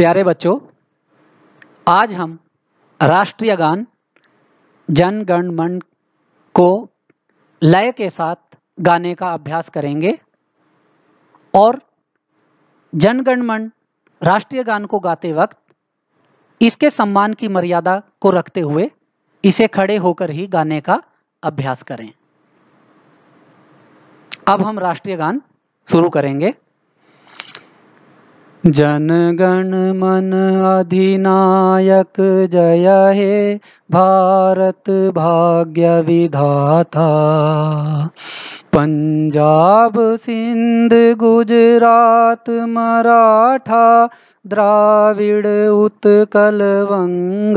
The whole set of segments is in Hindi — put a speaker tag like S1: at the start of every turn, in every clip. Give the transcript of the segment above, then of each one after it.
S1: प्यारे बच्चों आज हम राष्ट्रीय गान जन गण मन को लय के साथ गाने का अभ्यास करेंगे और जन गण मन राष्ट्रीय गान को गाते वक्त इसके सम्मान की मर्यादा को रखते हुए इसे खड़े होकर ही गाने का अभ्यास करें अब हम राष्ट्रीय गान शुरू करेंगे
S2: जन गण मन अधिनायक जय हे भारत भाग्य विधाता पंजाब सिंध गुजरात मराठा द्राविड उत्कल वंग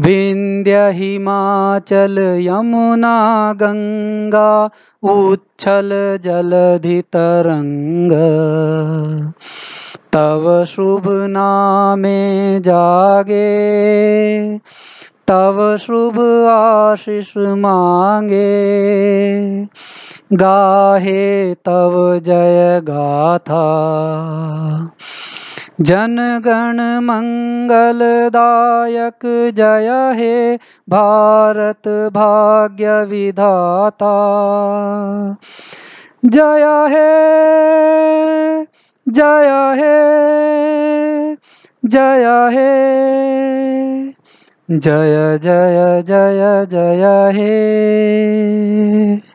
S2: विंध्य हिमाचल यमुना गंगा उच्छल जलधि तरंग तव शुभ नामे जागे तव शुभ आशीष मांगे गाहे तव जय गाथा जनगण मंगलदायक जय हे भारत भाग्य विधाता जय हे जय हे जय हे जय जय जय जय हे